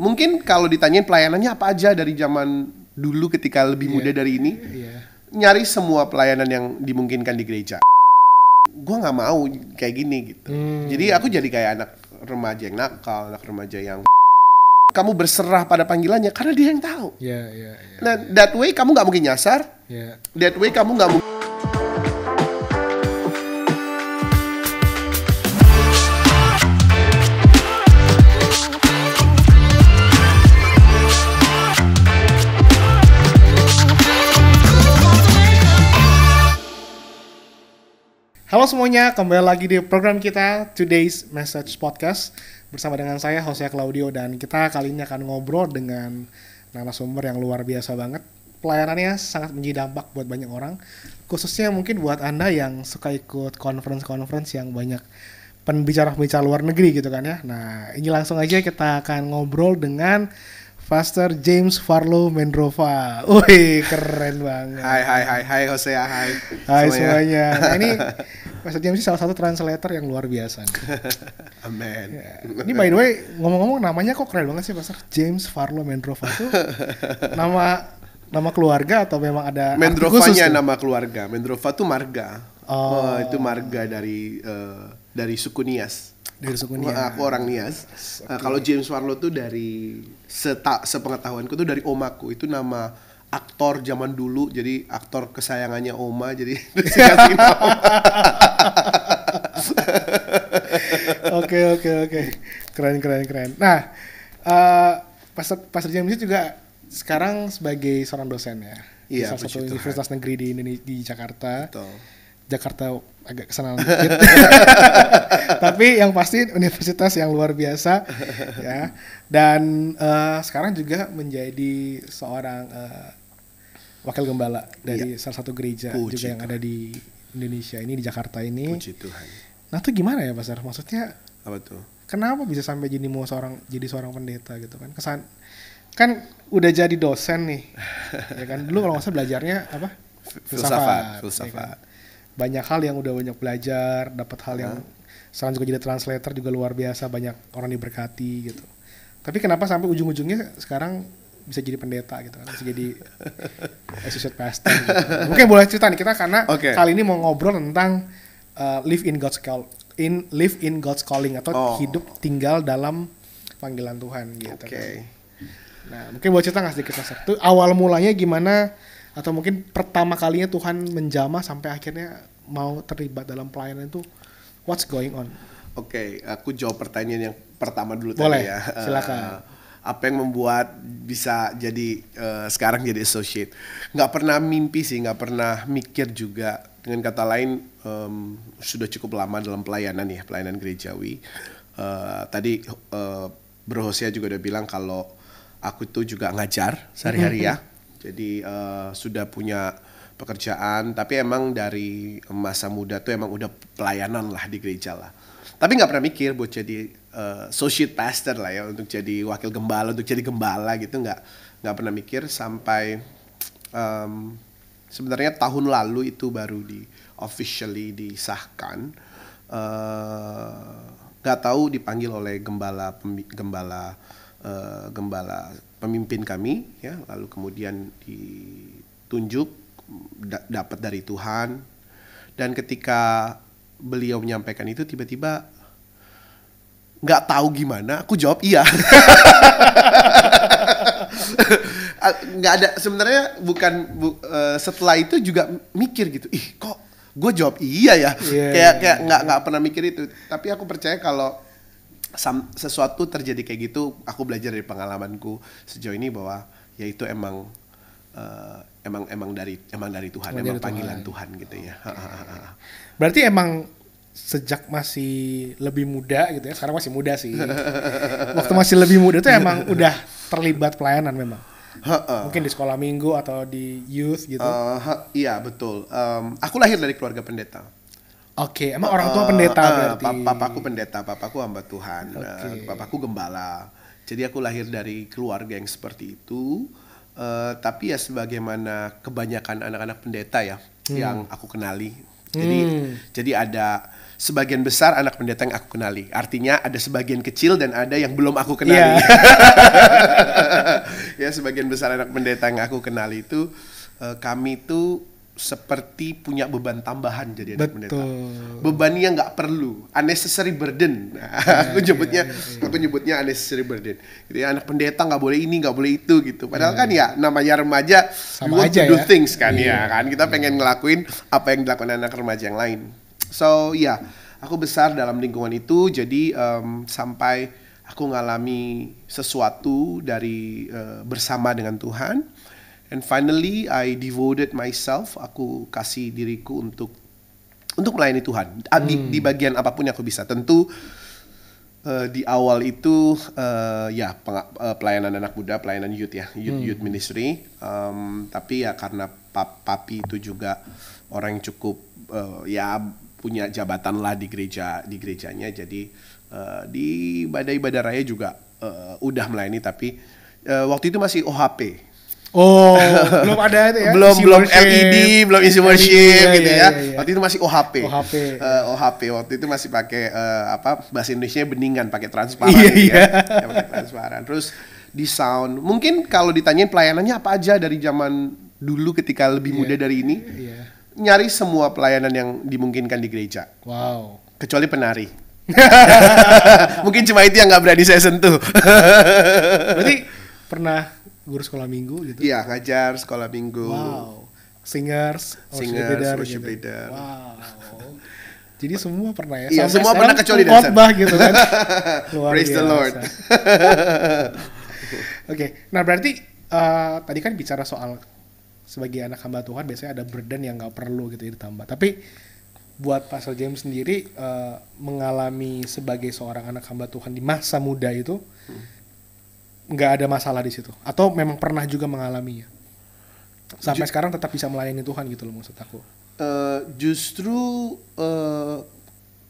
Mungkin kalau ditanyain pelayanannya apa aja dari zaman dulu ketika lebih yeah. muda dari ini, yeah. nyari semua pelayanan yang dimungkinkan di gereja. Gue nggak mau kayak gini gitu. Hmm. Jadi aku jadi kayak anak remaja yang nakal, anak remaja yang kamu berserah pada panggilannya karena dia yang tahu. Yeah, yeah, yeah, nah, yeah. that way kamu nggak mungkin nyasar. Yeah. That way kamu nggak mungkin Halo semuanya, kembali lagi di program kita Today's Message Podcast bersama dengan saya Jose Claudio dan kita kali ini akan ngobrol dengan narasumber yang luar biasa banget. Pelayanannya sangat menjadi dampak buat banyak orang, khususnya mungkin buat Anda yang suka ikut conference-conference yang banyak pembicara-pembicara luar negeri gitu kan ya. Nah, ini langsung aja kita akan ngobrol dengan Pastor James Farlow Mendrova. Wih, keren banget. Hai, hai, hai, hai, Hosea, hai. Hai semuanya. semuanya. Nah, ini Pastor James ini salah satu translator yang luar biasa. Amin. Ya. Ini by the way, ngomong-ngomong namanya kok keren banget sih Pastor? James Farlo Mendrova itu nama nama keluarga atau memang ada Mendrovanya nama keluarga. Mendrova itu marga. Oh. oh itu marga dari uh, dari suku Nias. Dari suku Nias. Aku, aku orang Nias. Eh, okay. Uh, kalau James Farlo tuh dari seta sepengetahuanku tuh dari omaku itu nama aktor zaman dulu jadi aktor kesayangannya Oma jadi Oke oke oke keren keren keren. Nah uh, eh, pas pas James juga sekarang sebagai seorang dosen ya iya, salah satu universitas negeri di Indonesia di Jakarta. Betul. Jakarta agak kesana Tapi yang pasti universitas yang luar biasa ya. Dan uh, sekarang juga menjadi seorang uh, wakil gembala dari ya. salah satu gereja Puji juga Tuhan. yang ada di Indonesia ini di Jakarta ini. Puji Tuhan. Nah tuh gimana ya Pastor? Maksudnya apa tuh? Kenapa bisa sampai jadi mau seorang jadi seorang pendeta gitu kan? Kesan kan udah jadi dosen nih, ya kan? Dulu kalau nggak salah belajarnya apa? Filsafat. Filsafat. Ya kan? Banyak hal yang udah banyak belajar, dapat hal yang hmm. sekarang juga jadi translator juga luar biasa banyak orang diberkati gitu. Tapi kenapa sampai ujung-ujungnya sekarang bisa jadi pendeta gitu kan bisa jadi associate pastor gitu. mungkin boleh cerita nih kita karena okay. kali ini mau ngobrol tentang uh, live in God's call in live in God's calling atau oh. hidup tinggal dalam panggilan Tuhan gitu okay. Kan. nah mungkin boleh cerita nggak sedikit mas itu awal mulanya gimana atau mungkin pertama kalinya Tuhan menjamah sampai akhirnya mau terlibat dalam pelayanan itu what's going on Oke, okay, aku jawab pertanyaan yang pertama dulu Boleh, tadi ya. Silakan. Uh, apa yang membuat bisa jadi uh, sekarang jadi associate nggak pernah mimpi sih nggak pernah mikir juga dengan kata lain um, sudah cukup lama dalam pelayanan ya pelayanan gerejawi uh, tadi uh, Bro Hosea juga udah bilang kalau aku tuh juga ngajar sehari-hari ya jadi uh, sudah punya pekerjaan tapi emang dari masa muda tuh emang udah pelayanan lah di gereja lah tapi nggak pernah mikir buat jadi associate eh, pastor lah ya untuk jadi wakil gembala untuk jadi gembala gitu nggak nggak pernah mikir sampai um, sebenarnya tahun lalu itu baru di officially disahkan eh, nggak uh, tahu dipanggil oleh gembala gembala uh, gembala pemimpin kami ya lalu kemudian ditunjuk dapat dari Tuhan dan ketika beliau menyampaikan itu tiba-tiba nggak tahu gimana aku jawab iya nggak ada sebenarnya bukan bu, uh, setelah itu juga mikir gitu ih kok gue jawab iya ya yeah. Iya, kayak iya. kayak nggak nggak pernah mikir itu tapi aku percaya kalau sesuatu terjadi kayak gitu aku belajar dari pengalamanku sejauh ini bahwa ya itu emang uh, emang emang dari emang dari Tuhan, emang panggilan Tuhan, Tuhan gitu ya. Okay. Berarti emang sejak masih lebih muda gitu ya sekarang masih muda sih waktu masih lebih muda tuh emang udah terlibat pelayanan memang mungkin di sekolah minggu atau di youth gitu uh, iya betul um, aku lahir dari keluarga pendeta Oke, okay, emang uh, orang tua eh, pendeta uh, berarti. Papaku pendeta, papaku hamba Tuhan, okay. uh, papaku gembala. Jadi aku lahir dari keluarga yang seperti itu. Uh, tapi ya sebagaimana kebanyakan anak-anak pendeta ya hmm. yang aku kenali. Jadi hmm. jadi ada sebagian besar anak pendeta yang aku kenali. Artinya ada sebagian kecil dan ada yang belum aku kenali. Yeah. ya sebagian besar anak pendeta yang aku kenali itu uh, kami itu seperti punya beban tambahan jadi anak Betul. Beban yang nggak perlu, unnecessary burden. yeah, aku iya, nyebutnya, yeah, yeah, yeah. aku nyebutnya unnecessary burden. Jadi anak pendeta nggak boleh ini, nggak boleh itu gitu. Padahal yeah. kan iya. ya namanya remaja, Sama you want aja to do ya. things kan yeah. ya iya. kan. Kita yeah. pengen ngelakuin apa yang dilakukan anak remaja yang lain. So ya, yeah, aku besar dalam lingkungan itu. Jadi um, sampai aku ngalami sesuatu dari uh, bersama dengan Tuhan. And finally, I devoted myself. Aku kasih diriku untuk untuk melayani Tuhan ah, di, hmm. di bagian apapun yang aku bisa. Tentu uh, di awal itu uh, ya peng, uh, pelayanan anak muda, pelayanan youth ya, youth, hmm. youth ministry. Um, tapi ya karena pap, papi itu juga orang yang cukup uh, ya punya jabatan lah di gereja di gerejanya jadi uh, di badai ibadah raya juga uh, udah melayani tapi uh, waktu itu masih OHP oh belum ada itu ya belum belum LED belum isi e worship yeah, gitu yeah, ya iya, iya. waktu itu masih OHP OHP uh, OHP waktu itu masih pakai uh, apa bahasa Indonesia beningan pakai transparan yeah, gitu yeah. ya, ya pakai transparan terus di sound mungkin kalau ditanyain pelayanannya apa aja dari zaman dulu ketika lebih yeah. muda dari ini yeah nyari semua pelayanan yang dimungkinkan di gereja. Wow. Kecuali penari. Mungkin cuma itu yang nggak berani saya sentuh. Berarti pernah guru sekolah minggu gitu? Iya, ngajar sekolah minggu. Wow. Singers, singers, leader, worship gitu. leader. Wow. Jadi semua pernah ya? Iya, semua pernah kecuali dancer. Khotbah gitu kan. Luar Praise biasa. the Lord. Oke, okay. nah berarti uh, tadi kan bicara soal sebagai anak hamba Tuhan biasanya ada burden yang nggak perlu gitu ya ditambah tapi buat Pastor James sendiri uh, mengalami sebagai seorang anak hamba Tuhan di masa muda itu nggak hmm. ada masalah di situ atau memang pernah juga mengalaminya sampai Ju sekarang tetap bisa melayani Tuhan gitu loh maksud aku uh, justru uh,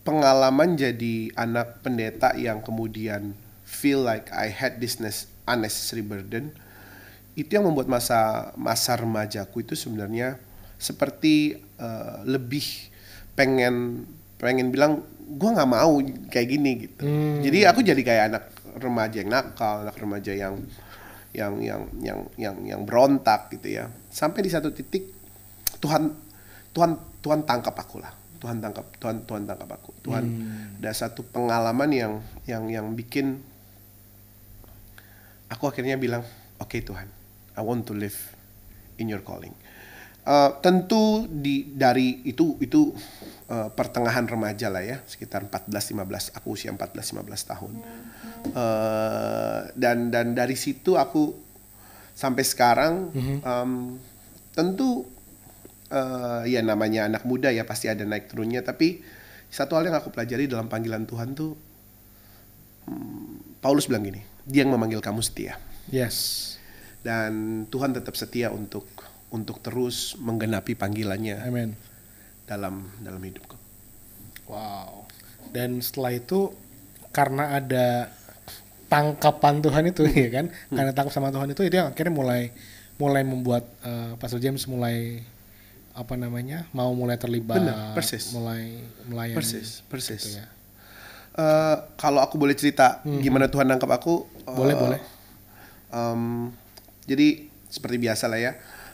pengalaman jadi anak pendeta yang kemudian feel like I had this unnecessary burden itu yang membuat masa masa remajaku itu sebenarnya seperti uh, lebih pengen pengen bilang gue nggak mau kayak gini gitu hmm. jadi aku jadi kayak anak remaja yang nakal anak remaja yang yang yang yang yang yang berontak gitu ya sampai di satu titik Tuhan Tuhan Tuhan tangkap aku lah Tuhan tangkap Tuhan Tuhan tangkap aku Tuhan hmm. ada satu pengalaman yang yang yang bikin aku akhirnya bilang oke okay, Tuhan I want to live in your calling. Uh, tentu di dari itu itu uh, pertengahan remaja lah ya sekitar 14 15 aku usia 14 15 tahun uh, dan dan dari situ aku sampai sekarang um, tentu uh, ya namanya anak muda ya pasti ada naik turunnya tapi satu hal yang aku pelajari dalam panggilan Tuhan tuh um, Paulus bilang gini dia yang memanggil kamu setia yes dan Tuhan tetap setia untuk untuk terus menggenapi panggilannya. Amin. Dalam dalam hidupku. Wow. Dan setelah itu karena ada tangkapan Tuhan itu ya kan, hmm. karena tangkap sama Tuhan itu itu yang akhirnya mulai mulai membuat uh, Pastor James mulai apa namanya mau mulai terlibat Benar, persis. mulai melayani persis gitu persis gitu ya. uh, kalau aku boleh cerita hmm. gimana Tuhan nangkap aku boleh uh, boleh um, jadi seperti biasa lah ya.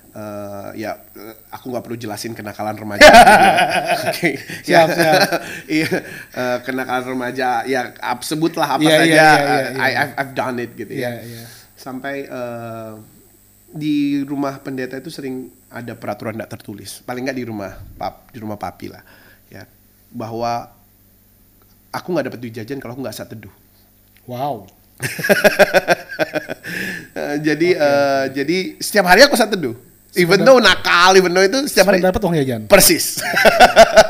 Uh, ya aku nggak perlu jelasin kenakalan remaja. Oke. siap, Iya, uh, kenakalan remaja ya ab, sebutlah apa yeah, iya, saja. Yeah, yeah, yeah, yeah. I I've, I've done it gitu yeah, ya. Yeah. Iya. Sampai uh, di rumah pendeta itu sering ada peraturan tidak tertulis paling nggak di rumah pap di rumah papi lah ya bahwa aku nggak dapat duit jajan kalau aku nggak saat teduh wow jadi okay. uh, eh, jadi setiap hari aku saat teduh. Even though nakal, even though itu setiap hari dapat uang jajan. Ya, persis.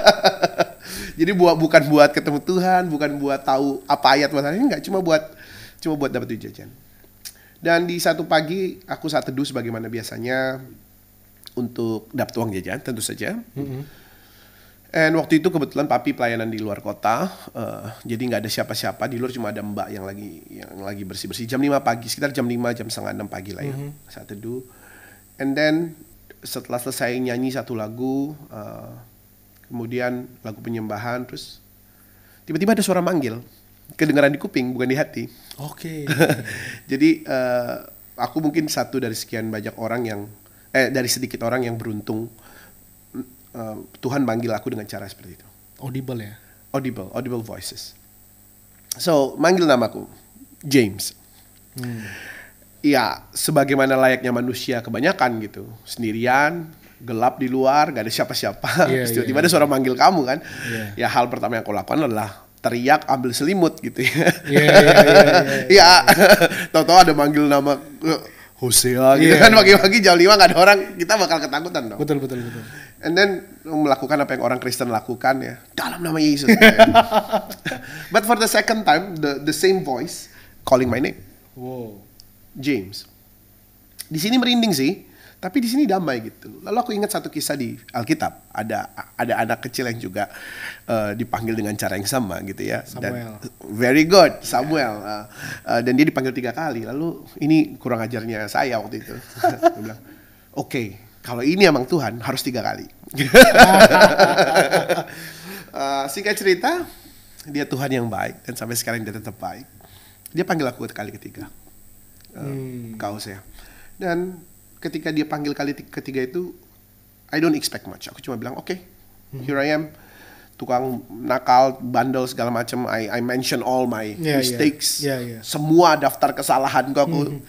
jadi buat bukan buat ketemu Tuhan, bukan buat tahu apa ayat ini, enggak, cuma buat cuma buat dapat uang jajan. Dan di satu pagi aku saat teduh sebagaimana biasanya untuk dapat uang jajan ya, tentu saja. Mm -hmm And waktu itu kebetulan papi pelayanan di luar kota, uh, jadi nggak ada siapa-siapa di luar cuma ada mbak yang lagi yang lagi bersih-bersih jam 5 pagi sekitar jam 5 jam setengah enam pagi lah ya mm -hmm. saat teduh. And then setelah selesai nyanyi satu lagu, uh, kemudian lagu penyembahan, terus tiba-tiba ada suara manggil, kedengaran di kuping bukan di hati. Oke. Okay. jadi uh, aku mungkin satu dari sekian banyak orang yang eh dari sedikit orang yang beruntung uh, Tuhan manggil aku dengan cara seperti itu. Audible ya? Audible, audible voices. So, manggil namaku, James. Hmm. Ya, sebagaimana layaknya manusia kebanyakan gitu. Sendirian, gelap di luar, gak ada siapa-siapa. Yeah, iya, iya, tiba-tiba yeah. ada suara manggil kamu kan. Yeah. Ya, hal pertama yang aku lakukan adalah teriak ambil selimut gitu ya. Iya, iya ya, Tahu-tahu ada manggil nama eh, Hosea gitu yeah. kan pagi-pagi jam lima gak ada orang, kita bakal ketakutan dong. Betul, betul, betul and then melakukan apa yang orang Kristen lakukan ya dalam nama Yesus. But for the second time, the the same voice calling my name. Wow. James. Di sini merinding sih, tapi di sini damai gitu. Lalu aku ingat satu kisah di Alkitab, ada ada anak kecil yang juga uh, dipanggil dengan cara yang sama gitu ya. Samuel. Dan, very good, Samuel. Uh, uh, dan dia dipanggil tiga kali. Lalu ini kurang ajarnya saya waktu itu. Oke, kalau ini emang Tuhan harus tiga kali. uh, singkat cerita, dia Tuhan yang baik dan sampai sekarang dia tetap baik. Dia panggil aku kali ketiga, uh, hmm. Ya. Dan ketika dia panggil kali ketiga itu, I don't expect much. Aku cuma bilang, oke, okay, hmm. here I am. Tukang nakal, bandel segala macam. I I mention all my yeah, ya. mistakes, yeah. Yeah, yeah. semua daftar kesalahan gua aku. Hmm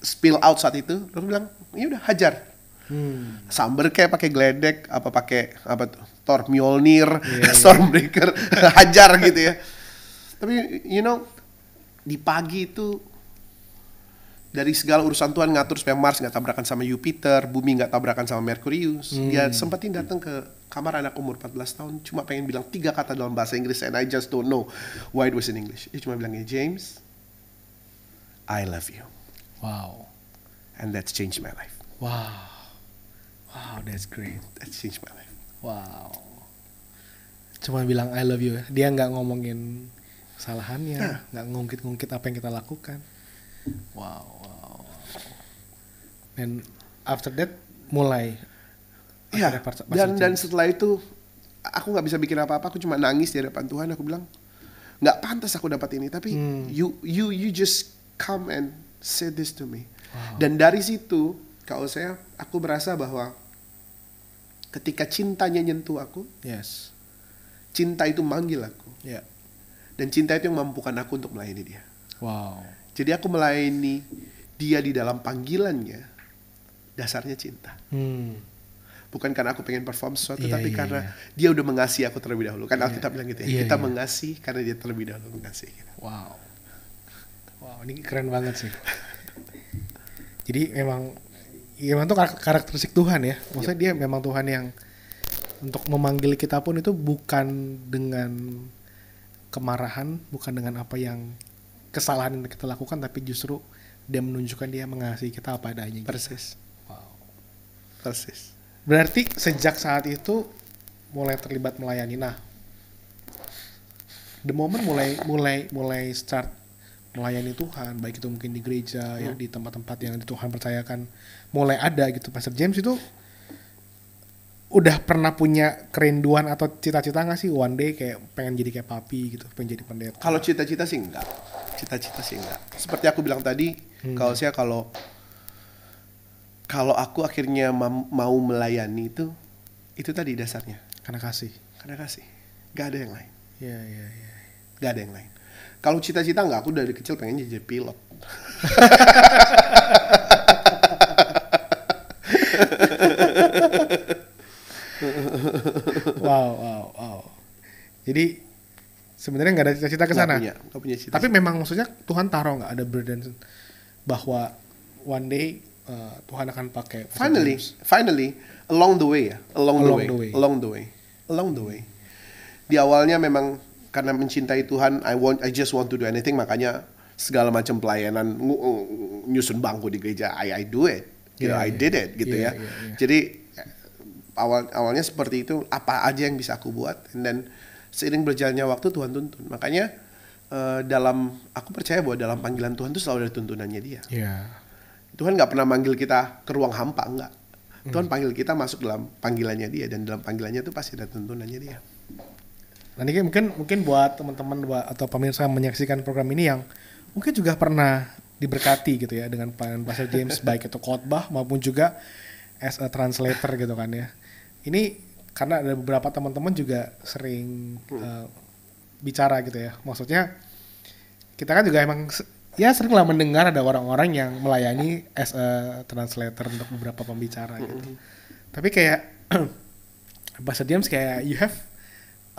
spill out saat itu terus bilang ya udah hajar hmm. samber kayak pakai gledek apa pakai apa tuh Thor Mjolnir yeah, iya. Stormbreaker hajar gitu ya tapi you know di pagi itu dari segala urusan Tuhan ngatur supaya Mars nggak tabrakan sama Jupiter, bumi nggak tabrakan sama Merkurius. Hmm. Dia ya sempetin datang ke kamar anak umur 14 tahun, cuma pengen bilang tiga kata dalam bahasa Inggris, and I just don't know why it was in English. Dia cuma bilangnya James, I love you. Wow. And that's changed my life. Wow. Wow, that's great. That's changed my life. Wow. Cuma bilang I love you. Dia nggak ngomongin kesalahannya, nah. nggak nah. ngungkit-ngungkit apa yang kita lakukan. Wow, wow. Dan after that mulai. Ya. Yeah. Dan dan setelah itu aku nggak bisa bikin apa-apa. Aku cuma nangis di hadapan Tuhan. Aku bilang nggak pantas aku dapat ini. Tapi hmm. you you you just come and said this to me. Wow. Dan dari situ, kalau saya, aku merasa bahwa ketika cintanya nyentuh aku, yes. cinta itu manggil aku. Yeah. Dan cinta itu yang mampukan aku untuk melayani dia. Wow. Jadi aku melayani dia di dalam panggilannya, dasarnya cinta. Hmm bukan karena aku pengen perform sesuatu yeah, tapi yeah, karena yeah. dia udah mengasihi aku terlebih dahulu kan yeah. Alkitab bilang gitu ya yeah, kita yeah. mengasihi karena dia terlebih dahulu mengasihi kita. Wow wow ini keren banget sih jadi memang ya memang itu karakteristik Tuhan ya maksudnya yep. dia memang Tuhan yang untuk memanggil kita pun itu bukan dengan kemarahan bukan dengan apa yang kesalahan yang kita lakukan tapi justru dia menunjukkan dia mengasihi kita apa adanya gitu. persis wow persis berarti sejak saat itu mulai terlibat melayani nah the moment mulai mulai mulai start melayani Tuhan, baik itu mungkin di gereja, ya, hmm. ya, di tempat-tempat yang Tuhan percayakan mulai ada gitu. Pastor James itu udah pernah punya kerinduan atau cita-cita nggak sih one day kayak pengen jadi kayak papi gitu, pengen jadi pendeta? Kalau cita-cita sih enggak, cita-cita sih enggak. Seperti aku bilang tadi, hmm. kalau saya kalau kalau aku akhirnya mau melayani itu, itu tadi dasarnya. Karena kasih. Karena kasih. Gak ada yang lain. Iya, iya, iya. Gak ada yang lain kalau cita-cita nggak, aku dari kecil pengen jadi pilot. wow, wow, wow. Jadi sebenarnya nggak ada cita-cita ke sana. Tapi memang maksudnya Tuhan taruh nggak ada burden bahwa one day uh, Tuhan akan pakai. Finally, finally, along the way ya, along, along the, way, the way, along the way, along the way. Di awalnya memang karena mencintai Tuhan I want I just want to do anything makanya segala macam pelayanan nyusun bangku di gereja I I do it you yeah, I yeah. did it gitu yeah, ya yeah, yeah. jadi awal awalnya seperti itu apa aja yang bisa aku buat dan seiring berjalannya waktu Tuhan tuntun makanya uh, dalam aku percaya bahwa dalam panggilan Tuhan itu selalu ada tuntunannya dia yeah. Tuhan nggak pernah manggil kita ke ruang hampa enggak. Tuhan mm. panggil kita masuk dalam panggilannya dia dan dalam panggilannya itu pasti ada tuntunannya dia Nanti mungkin mungkin buat teman-teman atau pemirsa menyaksikan program ini yang mungkin juga pernah diberkati gitu ya dengan pelayanan Pastor James baik itu khotbah maupun juga as a translator gitu kan ya. Ini karena ada beberapa teman-teman juga sering hmm. uh, bicara gitu ya. Maksudnya kita kan juga emang ya sering lah mendengar ada orang-orang yang melayani as a translator untuk beberapa pembicara gitu. Hmm. Tapi kayak bahasa diam kayak you have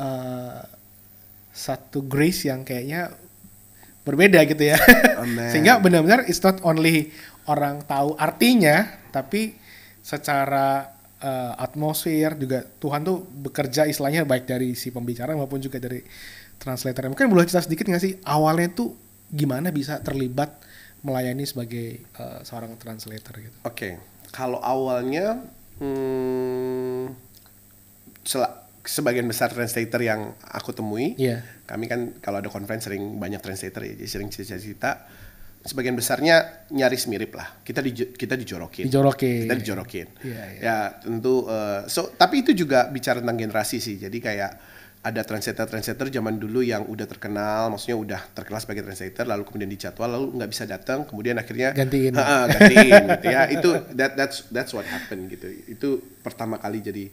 Eh, satu grace yang kayaknya berbeda gitu ya. Sehingga benar-benar it's not only orang tahu artinya, tapi secara uh, atmosfer juga Tuhan tuh bekerja istilahnya baik dari si pembicara maupun juga dari translator. Mungkin boleh cerita sedikit nggak sih awalnya tuh gimana bisa terlibat melayani sebagai uh, seorang translator gitu? Oke, okay. kalau awalnya hmm, sebagian besar translator yang aku temui, yeah. kami kan kalau ada conference sering banyak translator ya, jadi sering cerita-cerita. Sebagian besarnya nyaris mirip lah. Kita di, kita dijorokin. Dijorokin. Kita dijorokin. Yeah, yeah. Ya tentu. Uh, so tapi itu juga bicara tentang generasi sih. Jadi kayak ada translator-translator zaman dulu yang udah terkenal, maksudnya udah terkenal sebagai translator, lalu kemudian dijadwal, lalu nggak bisa datang, kemudian akhirnya gantiin, gantiin, gitu ya. Itu that that's that's what happened gitu. Itu pertama kali jadi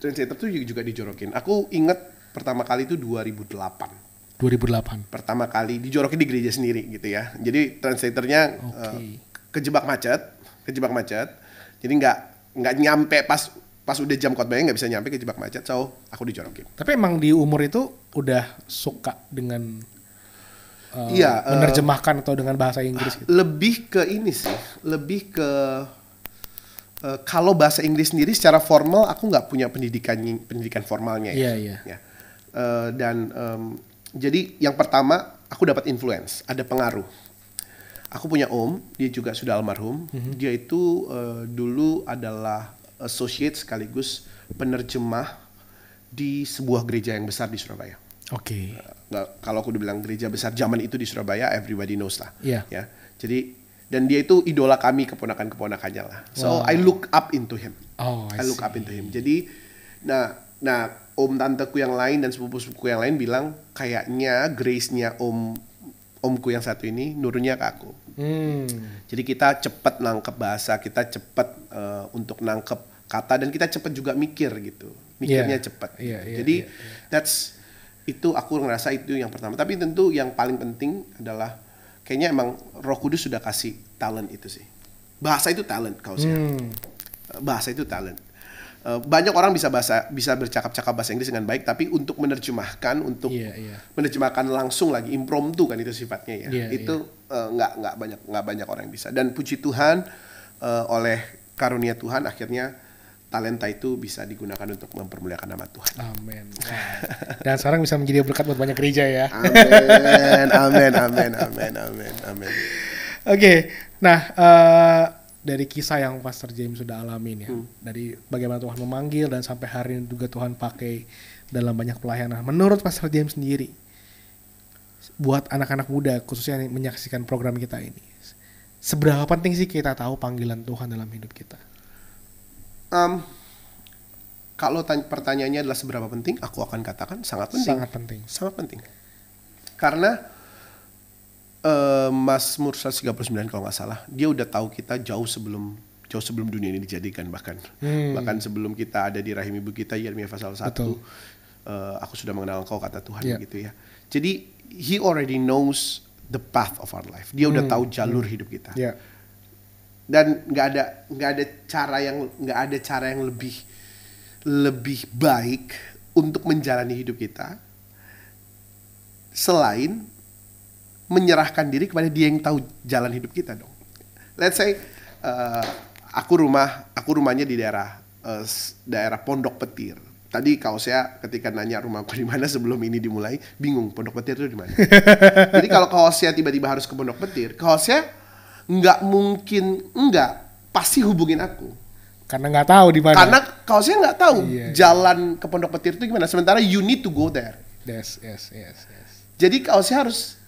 Translator tuh juga dijorokin. Aku inget pertama kali itu 2008. 2008. Pertama kali dijorokin di gereja sendiri gitu ya. Jadi translatornya okay. uh, eh, kejebak macet, kejebak macet. Jadi nggak nggak nyampe pas pas udah jam khotbahnya nggak bisa nyampe kejebak macet, so aku dijorokin. Tapi emang di umur itu udah suka dengan uh, iya, eh, menerjemahkan uh, atau dengan bahasa Inggris gitu. Lebih ke ini sih, lebih ke Eh, kalau bahasa Inggris sendiri secara formal aku nggak punya pendidikan pendidikan formalnya ya. Yeah, yeah. Uh, dan um, jadi yang pertama aku dapat influence, ada pengaruh. Aku punya om, dia juga sudah almarhum. Mm -hmm. Dia itu uh, dulu adalah associate sekaligus penerjemah di sebuah gereja yang besar di Surabaya. Oke. Okay. Uh, eh, kalau aku udah bilang gereja besar zaman itu di Surabaya, everybody knows lah. Yeah. Ya. Jadi dan dia itu idola kami keponakan-keponakannya lah. So wow. I look up into him. Oh, I, I look see. up into him. Jadi nah nah om tanteku yang lain dan sepupu-sepupuku yang lain bilang kayaknya grace-nya om omku yang satu ini nurunnya ke aku. Hmm. Jadi kita cepet nangkep bahasa, kita cepet uh, untuk nangkep kata dan kita cepet juga mikir gitu. Mikirnya yeah. cepet. Yeah, yeah, Jadi yeah, yeah. that's itu aku ngerasa itu yang pertama. Tapi tentu yang paling penting adalah kayaknya emang Roh Kudus sudah kasih talent itu sih. Bahasa itu talent kau sih. Hmm. Eh, bahasa itu talent. Eh, banyak orang bisa bahasa bisa bercakap-cakap bahasa Inggris dengan baik, tapi untuk menerjemahkan, untuk yeah, yeah. menerjemahkan langsung lagi impromptu kan itu sifatnya ya. Yeah, itu yeah. Iya. nggak nggak banyak nggak banyak orang yang bisa. Dan puji Tuhan uh, oleh karunia Tuhan akhirnya talenta itu bisa digunakan untuk mempermuliakan nama Tuhan. Amin. Dan sekarang bisa menjadi berkat buat banyak gereja ya. Amin, amin, amin, amin, amin, amin. Oke, okay. nah uh, dari kisah yang Pastor James sudah alamin ya, hmm. dari bagaimana Tuhan memanggil dan sampai hari ini juga Tuhan pakai dalam banyak pelayanan. Menurut Pastor James sendiri, buat anak-anak muda khususnya yang menyaksikan program kita ini, seberapa penting sih kita tahu panggilan Tuhan dalam hidup kita? um, kalau pertanyaannya adalah seberapa penting, aku akan katakan sangat penting. Sangat penting. Sangat penting. Karena uh, Mas Mursa 39 kalau nggak salah, dia udah tahu kita jauh sebelum jauh sebelum dunia ini dijadikan bahkan hmm. bahkan sebelum kita ada di rahim ibu kita Yeremia pasal 1 Uh, eh, aku sudah mengenal kau kata Tuhan yeah. gitu ya. Jadi he already knows the path of our life. Dia hmm. udah tahu jalur hmm. hidup kita. Yeah dan nggak ada nggak ada cara yang nggak ada cara yang lebih lebih baik untuk menjalani hidup kita selain menyerahkan diri kepada dia yang tahu jalan hidup kita dong. Let's say uh, aku rumah aku rumahnya di daerah uh, daerah Pondok Petir. Tadi kalau saya ketika nanya rumahku di mana sebelum ini dimulai bingung Pondok Petir itu di mana. Jadi kalau saya tiba-tiba harus ke Pondok Petir, saya nggak mungkin nggak pasti hubungin aku karena nggak tahu di mana karena kalau saya nggak tahu iya, iya, jalan ke pondok petir itu gimana sementara you need to go there yes yes yes, yes. jadi kalau saya harus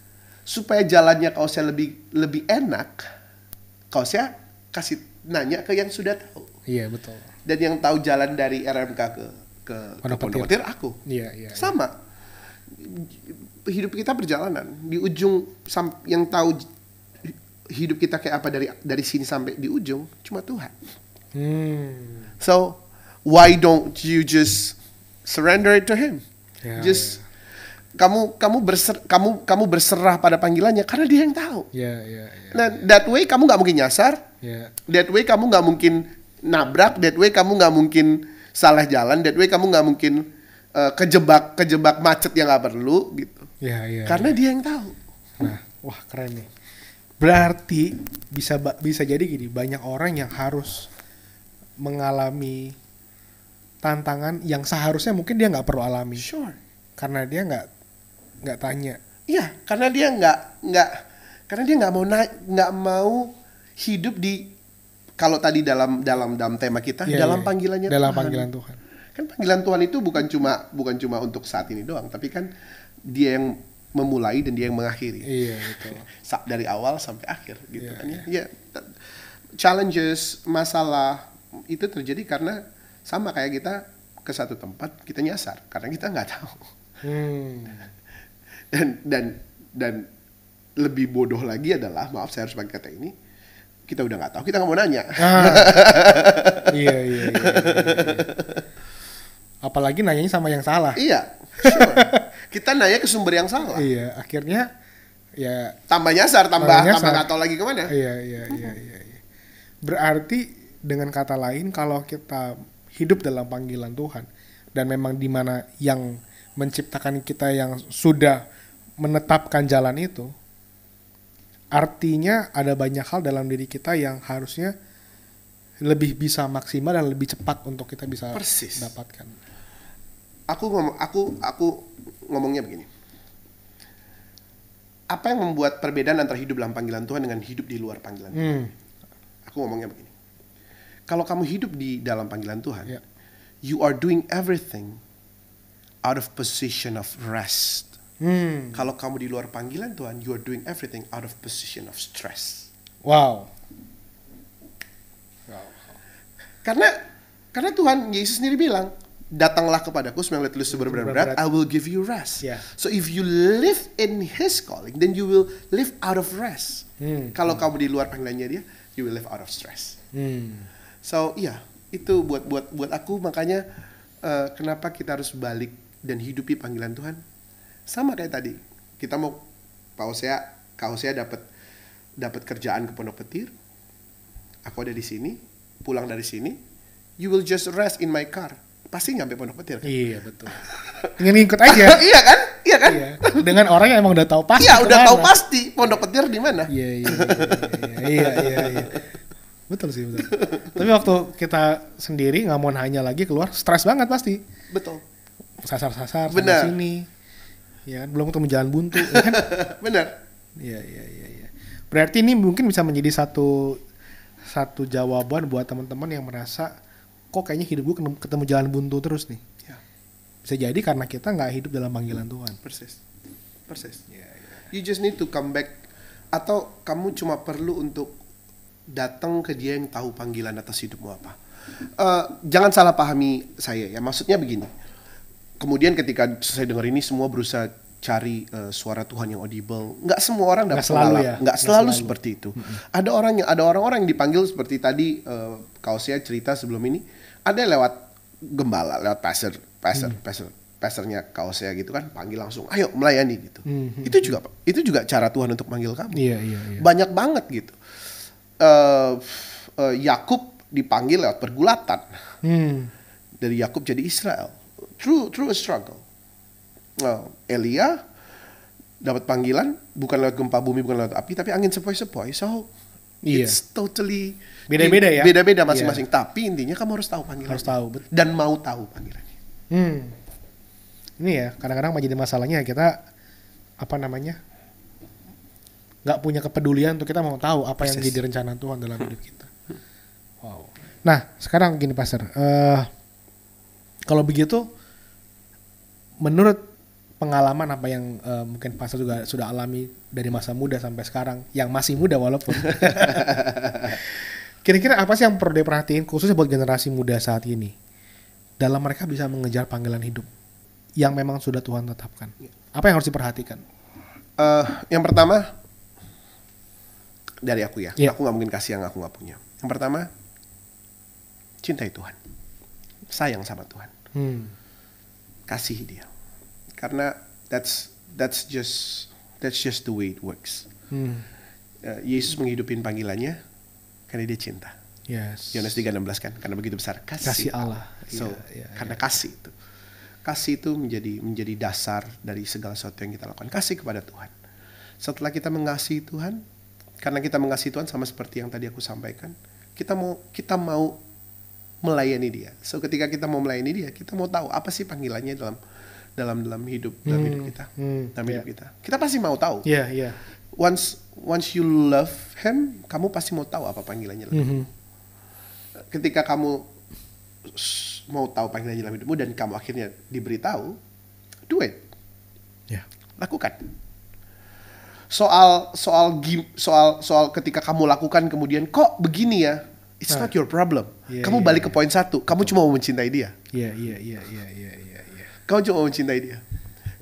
supaya jalannya kalau saya lebih lebih enak kalau saya kasih nanya ke yang sudah tahu iya betul dan yang tahu jalan dari RMK ke ke pondok, ke pondok petir. petir aku iya iya, iya. sama hidup kita perjalanan di ujung yang tahu hidup kita kayak apa dari dari sini sampai di ujung cuma Tuhan. Hmm. So why don't you just surrender it to Him? Yeah, just yeah. kamu kamu berser kamu kamu berserah pada panggilannya karena Dia yang tahu. Yeah, yeah, yeah, nah yeah. that way kamu nggak mungkin nyasar. Yeah. That way kamu nggak mungkin nabrak. That way kamu nggak mungkin salah jalan. That way kamu nggak mungkin uh, kejebak kejebak macet yang nggak perlu gitu. Yeah, yeah, Karena yeah. Dia yang tahu. Nah, wah keren nih. Berarti bisa bisa jadi gini, banyak orang yang harus mengalami tantangan yang seharusnya mungkin dia nggak perlu alami. Sure. Karena dia nggak nggak tanya. Iya, karena dia nggak nggak karena dia nggak mau naik nggak mau hidup di kalau tadi dalam dalam dalam tema kita yeah, dalam yeah, iya. panggilannya dalam Tuhan. panggilan Tuhan kan panggilan Tuhan itu bukan cuma bukan cuma untuk saat ini doang tapi kan dia yang memulai dan dia yang mengakhiri. Iya betul. dari awal sampai akhir gitu yeah, kan ya. Yeah. Ya challenges, masalah itu terjadi karena sama kayak kita ke satu tempat kita nyasar karena kita nggak tahu. Hmm. dan dan dan lebih bodoh lagi adalah maaf saya harus pakai kata ini kita udah nggak tahu kita nggak mau nanya. Ah, iya, iya, iya, iya, iya. Apalagi nanyanya sama yang salah. Iya. Sure. kita nanya ke sumber yang salah iya akhirnya ya tambah nyasar tambah tambah, nyasar. tambah atau lagi kemana iya iya iya iya, iya. berarti dengan kata lain kalau kita hidup dalam panggilan Tuhan dan memang di mana yang menciptakan kita yang sudah menetapkan jalan itu artinya ada banyak hal dalam diri kita yang harusnya lebih bisa maksimal dan lebih cepat untuk kita bisa Persis. dapatkan aku ngomong aku aku ngomongnya begini apa yang membuat perbedaan antara hidup dalam panggilan Tuhan dengan hidup di luar panggilan Tuhan? Hmm. Aku ngomongnya begini. Kalau kamu hidup di dalam panggilan Tuhan, yeah. you are doing everything out of position of rest. Hmm. Kalau kamu di luar panggilan Tuhan, you are doing everything out of position of stress. Wow. wow. Karena karena Tuhan Yesus sendiri bilang, datanglah kepadaku sembilan lu lucu berberat-berat I will give you rest yeah. so if you live in his calling then you will live out of rest hmm. kalau hmm. kamu di luar panggilannya dia you will live out of stress hmm. so iya yeah, itu buat buat buat aku makanya uh, kenapa kita harus balik dan hidupi panggilan Tuhan sama kayak tadi kita mau Pak Hosea Kak Hosea dapat dapat kerjaan ke pondok petir aku ada di sini pulang dari sini you will just rest in my car pasti nyampe pondok petir kan? Iya betul. Ingin ngikut aja. iya kan? Iya kan? Iya. Dengan orang yang emang udah tahu pasti. Iya udah tahu pasti pondok petir di mana. Iya, iya iya iya iya. iya, Betul sih betul. Tapi waktu kita sendiri nggak mau hanya lagi keluar stres banget pasti. Betul. Sasar-sasar Bener. sini. Ya kan belum ketemu jalan buntu ya kan? Benar. Iya iya iya iya. Berarti ini mungkin bisa menjadi satu satu jawaban buat teman-teman yang merasa kok kayaknya hidup gue ketemu jalan buntu terus nih ya. bisa jadi karena kita nggak hidup dalam panggilan Tuhan persis persis yeah, yeah. you just need to come back atau kamu cuma perlu untuk datang ke dia yang tahu panggilan atas hidupmu apa uh, jangan salah pahami saya ya maksudnya begini kemudian ketika saya dengar ini semua berusaha cari uh, suara Tuhan yang audible. Nggak semua orang dapat nggak selalu ya. Nggak, nggak selalu, selalu seperti itu. Ada orang yang ada orang-orang yang dipanggil seperti tadi uh, eh, kau saya cerita sebelum ini ada lewat gembala, lewat passer, passer, hmm. passer, passernya kaosnya gitu kan, panggil langsung, ayo melayani gitu. Hmm. hmm itu hmm. juga itu juga cara Tuhan untuk manggil kamu. yeah, yeah, yeah. Banyak banget gitu. Uh, uh, Yakub dipanggil lewat pergulatan. Hmm. Dari Yakub jadi Israel. True, true a struggle. Uh, Elia dapat panggilan bukan lewat gempa bumi, bukan lewat api, tapi angin sepoi-sepoi. So Iya. It's totally beda-beda ya. Beda-beda masing-masing. Yeah. Tapi intinya kamu harus tahu panggilan. Harus tahu betul. dan mau tahu panggilannya. Hmm. Ini ya kadang-kadang menjadi masalahnya ya, kita apa namanya nggak punya kepedulian untuk kita mau tahu apa Persis. yang jadi rencana Tuhan dalam hidup kita. Wow. Nah sekarang gini Pastor, uh, kalau begitu menurut pengalaman apa yang uh, mungkin Pastor juga sudah alami dari masa muda sampai sekarang yang masih muda walaupun kira-kira apa sih yang perlu diperhatiin khususnya buat generasi muda saat ini dalam mereka bisa mengejar panggilan hidup yang memang sudah Tuhan tetapkan ya. apa yang harus diperhatikan uh, yang pertama dari aku ya yeah. aku nggak mungkin kasih yang aku nggak punya yang pertama cintai Tuhan sayang sama Tuhan hmm. kasih dia karena that's that's just that's just the way it works. Hmm. Uh, Yesus menghidupin panggilannya karena dia cinta. Yes. Yohanes 3:16 kan karena begitu besar kasih, kasih Allah. Allah. So, yeah, yeah, karena yeah. kasih itu. Kasih itu menjadi menjadi dasar dari segala sesuatu yang kita lakukan. Kasih kepada Tuhan. Setelah kita mengasihi Tuhan, karena kita mengasihi Tuhan sama seperti yang tadi aku sampaikan, kita mau kita mau melayani dia. So ketika kita mau melayani dia, kita mau tahu apa sih panggilannya dalam dalam dalam hidup hmm. dalam hidup hmm. kita hmm. dalam hidup yeah. kita kita pasti mau tahu yeah, yeah. once once you love him kamu pasti mau tahu apa panggilannya mm -hmm. ketika kamu mau tahu panggilannya dalam hidupmu dan kamu akhirnya diberitahu do it yeah. lakukan soal soal soal soal ketika kamu lakukan kemudian kok begini ya it's nah. not your problem yeah, kamu yeah, balik yeah. ke ya. poin satu kamu cuma mau mencintai dia iya iya iya iya Kau cuma mencintai dia.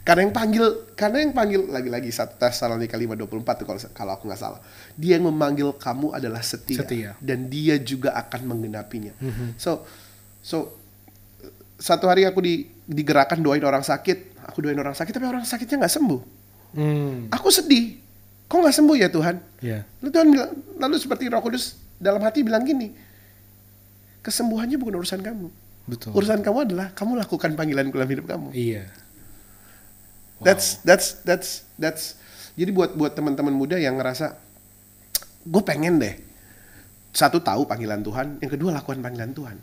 Karena yang panggil, karena yang panggil lagi-lagi satu Tesalonika 5:24 tuh kalau kalau aku nggak salah. Dia yang memanggil kamu adalah setia, setia. dan dia juga akan menggenapinya. Mm -hmm. So so satu hari aku di, digerakkan doain orang sakit, aku doain orang sakit tapi orang sakitnya nggak sembuh. Mm. Aku sedih. Kok nggak sembuh ya Tuhan? Yeah. Lalu Tuhan bilang, lalu seperti Roh Kudus dalam hati bilang gini, kesembuhannya bukan urusan kamu. Betul. Urusan kamu adalah kamu lakukan panggilan dalam hidup kamu. Iya. Wow. That's that's that's that's jadi buat buat teman-teman muda yang ngerasa gue pengen deh satu tahu panggilan Tuhan, yang kedua lakukan panggilan Tuhan.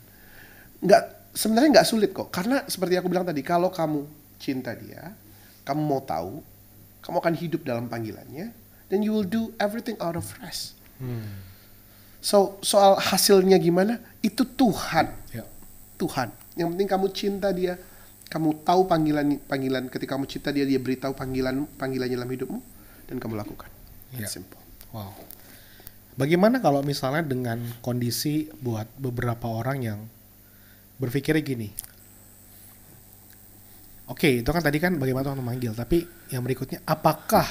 Enggak, sebenarnya enggak sulit kok karena seperti aku bilang tadi kalau kamu cinta dia, kamu mau tahu, kamu akan hidup dalam panggilannya, then you will do everything out of rest. Hmm. So soal hasilnya gimana itu Tuhan. Yeah. Tuhan. Yang penting kamu cinta dia, kamu tahu panggilan panggilan ketika kamu cinta dia dia beritahu panggilan panggilannya dalam hidupmu dan kamu lakukan. Yeah. Simple. Wow. Bagaimana kalau misalnya dengan kondisi buat beberapa orang yang berpikir gini, oke okay, itu kan tadi kan bagaimana Tuhan memanggil, tapi yang berikutnya apakah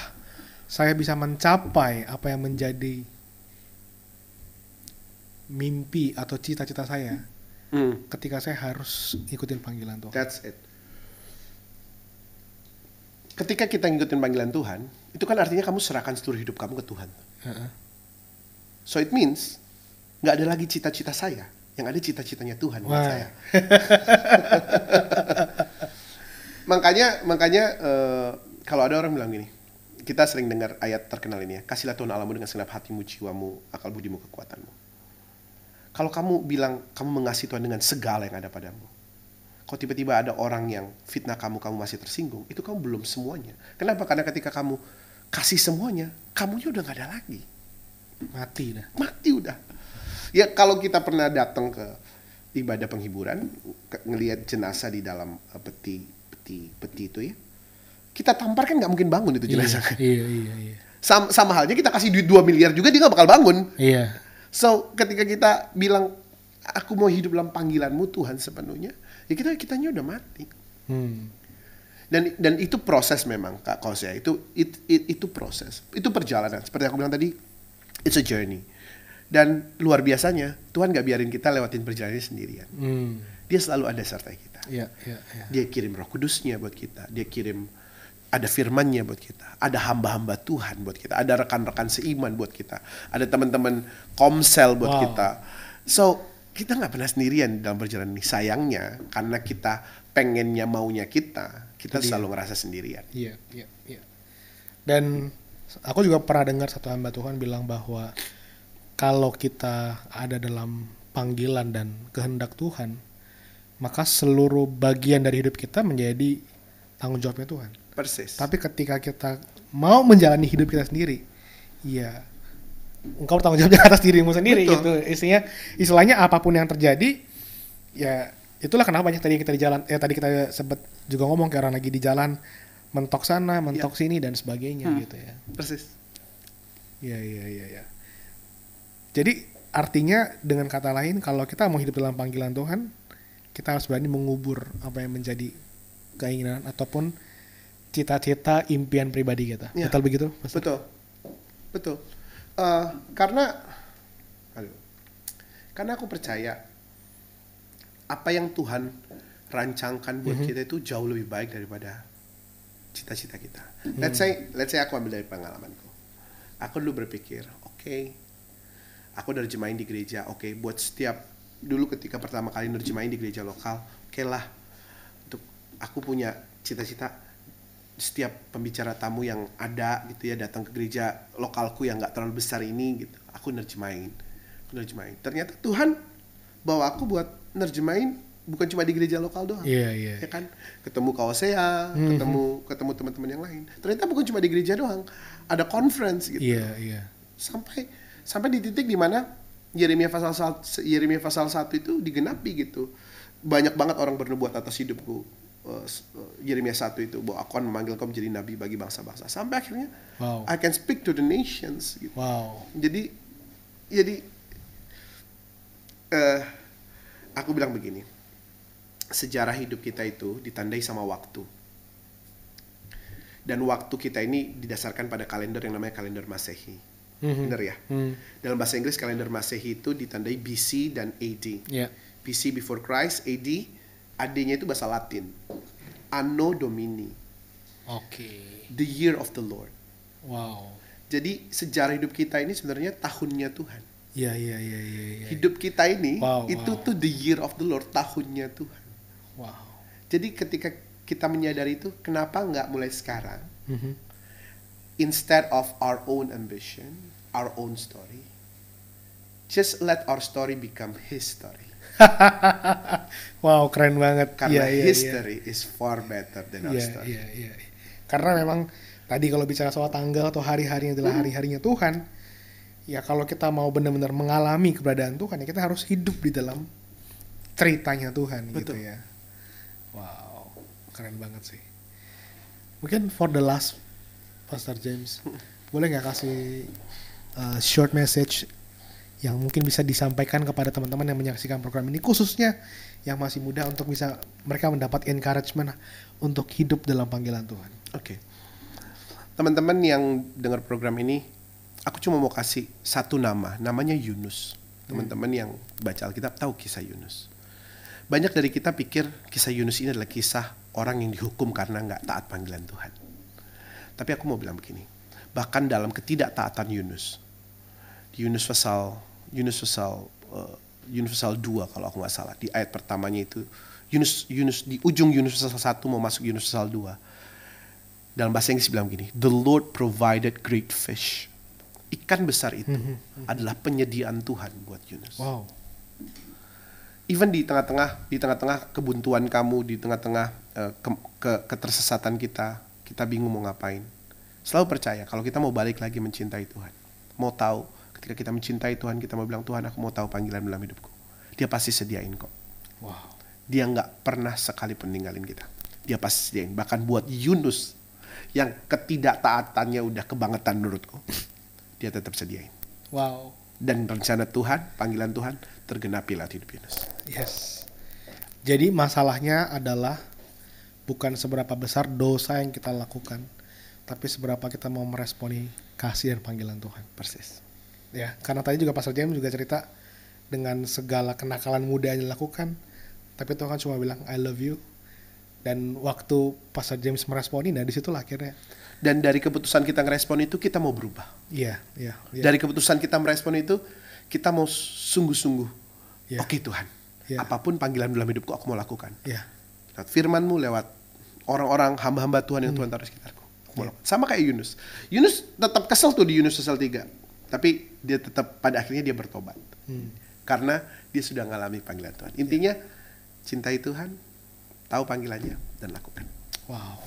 saya bisa mencapai apa yang menjadi mimpi atau cita-cita saya? Hmm mm. ketika saya harus ikutin panggilan Tuhan. That's it. Ketika kita ngikutin panggilan Tuhan, itu kan artinya kamu serahkan seluruh hidup kamu ke Tuhan. Uh-uh. So it means nggak ada lagi cita-cita saya, yang ada cita-citanya Tuhan buat saya. makanya makanya uh, kalau ada orang bilang gini, kita sering dengar ayat terkenal ini ya, kasihlah Tuhan Allahmu dengan segenap hatimu, jiwamu, akal budimu, kekuatanmu kalau kamu bilang kamu mengasihi Tuhan dengan segala yang ada padamu, kalau tiba-tiba ada orang yang fitnah kamu, kamu masih tersinggung, itu kamu belum semuanya. Kenapa? Karena ketika kamu kasih semuanya, kamunya udah gak ada lagi. Mati dah. Mati udah. Ya kalau kita pernah datang ke ibadah penghiburan, ngelihat jenazah di dalam eh, peti peti peti itu ya, kita tampar kan nggak mungkin bangun itu jenazah. Iya, kan? iya, iya, iya. Sama, sama halnya kita kasih duit 2 miliar juga dia gak bakal bangun. Iya. So ketika kita bilang aku mau hidup dalam panggilanmu Tuhan sepenuhnya, ya kita kitanya udah mati. Hmm. Dan dan itu proses memang kak Kos ya itu it, it, itu proses itu perjalanan seperti aku bilang tadi it's a journey dan luar biasanya Tuhan gak biarin kita lewatin perjalanan sendirian. Hmm. Dia selalu ada serta kita. Yeah, yeah, yeah. Dia kirim Roh Kudusnya buat kita. Dia kirim ada firmannya buat kita, ada hamba-hamba Tuhan buat kita, ada rekan-rekan seiman buat kita, ada teman-teman komsel buat wow. kita. So kita nggak pernah sendirian dalam perjalanan ini. Sayangnya karena kita pengennya maunya kita, kita Jadi, selalu ngerasa sendirian. Iya, iya, iya. Dan aku juga pernah dengar satu hamba Tuhan bilang bahwa kalau kita ada dalam panggilan dan kehendak Tuhan, maka seluruh bagian dari hidup kita menjadi tanggung jawabnya Tuhan. Persis. Tapi ketika kita mau menjalani hidup kita sendiri, ya engkau bertanggung jawab di atas dirimu sendiri Betul. gitu. Istilahnya istilahnya apapun yang terjadi ya itulah kenapa banyak tadi kita di jalan ya tadi kita sempat juga ngomong kayak orang lagi di jalan mentok sana, mentok ya. sini dan sebagainya hmm. gitu ya. Persis. Iya iya iya ya. Jadi artinya dengan kata lain kalau kita mau hidup dalam panggilan Tuhan, kita harus berani mengubur apa yang menjadi keinginan ataupun cita-cita impian pribadi kita ya. betul begitu Mas? betul betul uh, karena aduh, karena aku percaya apa yang Tuhan rancangkan buat mm -hmm. kita itu jauh lebih baik daripada cita-cita kita. Mm. Let's say let's say aku ambil dari pengalamanku. Aku dulu berpikir, oke. Okay, aku nerjemahin di gereja, oke, okay, buat setiap dulu ketika pertama kali nerjemahin di gereja lokal, oke okay lah. Untuk aku punya cita-cita setiap pembicara tamu yang ada gitu ya datang ke gereja lokalku yang nggak terlalu besar ini gitu aku nerjemahin aku nerjemahin ternyata Tuhan bawa aku buat nerjemahin bukan cuma di gereja lokal doang yeah, yeah. ya kan ketemu Kaosea mm -hmm. ketemu ketemu teman-teman yang lain ternyata bukan cuma di gereja doang ada conference gitu yeah, yeah. sampai sampai di titik dimana Yeremia pasal Yeremia pasal 1 itu digenapi gitu banyak banget orang bernubuat atas hidupku Eh, eh, Yeremia 1 itu bahwa aku akan memanggil kamu menjadi nabi bagi bangsa-bangsa sampai akhirnya wow. I can speak to the nations gitu. Wow. Jadi jadi uh, aku bilang begini. Sejarah hidup kita itu ditandai sama waktu. Dan waktu kita ini didasarkan pada kalender yang namanya kalender Masehi. Mm-hmm. Bener ya? Mm. Dalam bahasa Inggris kalender Masehi itu ditandai BC dan AD. Yeah. BC before Christ, AD adanya itu bahasa Latin. Anno Domini. Oke. Okay. The year of the Lord. Wow. Jadi sejarah hidup kita ini sebenarnya tahunnya Tuhan. Iya, iya, iya, iya. Ya. Hidup kita ini wow, itu wow. tuh the year of the Lord, tahunnya Tuhan. Wow. Jadi ketika kita menyadari itu, kenapa nggak mulai sekarang? Mm -hmm. Instead of our own ambition, our own story, just let our story become His story. wow, keren banget. Karena yeah, iya, iya. history yeah. is far better than our yeah, Yeah, iya, yeah. Karena memang tadi kalau bicara soal tanggal atau hari-harinya adalah hmm. hari-harinya Tuhan, ya kalau kita mau benar-benar mengalami keberadaan Tuhan, ya kita harus hidup di dalam ceritanya Tuhan gitu Betul. gitu ya. Wow, keren banget sih. Mungkin for the last, Pastor James, hmm. boleh nggak kasih uh, short message yang mungkin bisa disampaikan kepada teman-teman yang menyaksikan program ini khususnya yang masih muda untuk bisa mereka mendapat encouragement untuk hidup dalam panggilan Tuhan. Oke. Okay. Teman-teman yang dengar program ini, aku cuma mau kasih satu nama, namanya Yunus. Teman-teman hmm. yang baca Alkitab tahu kisah Yunus. Banyak dari kita pikir kisah Yunus ini adalah kisah orang yang dihukum karena nggak taat panggilan Tuhan. Tapi aku mau bilang begini, bahkan dalam ketidaktaatan Yunus, Yunus pasal Yunus pasal uh, Yunus 2 kalau aku nggak salah di ayat pertamanya itu Yunus Yunus di ujung Yunus pasal 1 mau masuk Yunus pasal 2 dalam bahasa Inggris bilang gini the Lord provided great fish ikan besar itu mm -hmm. adalah penyediaan Tuhan buat Yunus wow even di tengah-tengah di tengah-tengah kebuntuan kamu di tengah-tengah uh, ke, ke, ketersesatan kita kita bingung mau ngapain selalu percaya kalau kita mau balik lagi mencintai Tuhan mau tahu ketika kita mencintai Tuhan kita mau bilang Tuhan aku mau tahu panggilan dalam hidupku dia pasti sediain kok wow. dia nggak pernah sekalipun ninggalin kita dia pasti sediain bahkan buat Yunus yang ketidaktaatannya udah kebangetan menurutku dia tetap sediain wow dan rencana Tuhan panggilan Tuhan tergenapi lah hidup Yunus yes jadi masalahnya adalah bukan seberapa besar dosa yang kita lakukan tapi seberapa kita mau meresponi kasih dan panggilan Tuhan. Persis ya karena tadi juga Pastor James juga cerita dengan segala kenakalan muda yang dilakukan tapi Tuhan kan cuma bilang I love you dan waktu Pastor James meresponi nah disitulah akhirnya dan dari keputusan kita ngerespon itu kita mau berubah. Iya, yeah, iya. Yeah, yeah. Dari keputusan kita merespon itu kita mau sungguh-sungguh. Yeah. Oke okay, Tuhan, yeah. apapun panggilan dalam hidupku aku mau lakukan. Yeah. Lewat firmanmu, lewat orang-orang hamba-hamba Tuhan yang hmm. Tuhan taruh di sekitarku. yeah. Sama kayak Yunus. Yunus tetap kesel tuh di Yunus pasal 3 tapi dia tetap pada akhirnya dia bertobat hmm. karena dia sudah mengalami panggilan Tuhan intinya yeah. cintai Tuhan tahu panggilannya dan lakukan wow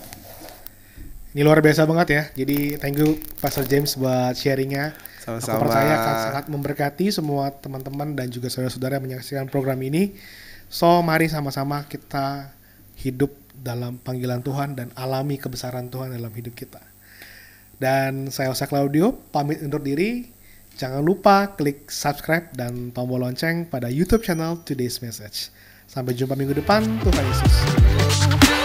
ini luar biasa banget ya jadi thank you Pastor James buat sharingnya sama-sama aku percaya akan sangat memberkati semua teman-teman dan juga saudara-saudara yang menyaksikan program ini so mari sama-sama kita hidup dalam panggilan Tuhan dan alami kebesaran Tuhan dalam hidup kita dan saya Osa Claudio, pamit undur diri. Jangan lupa klik subscribe dan tombol lonceng pada YouTube channel Today's Message. Sampai jumpa minggu depan, Tuhan Yesus.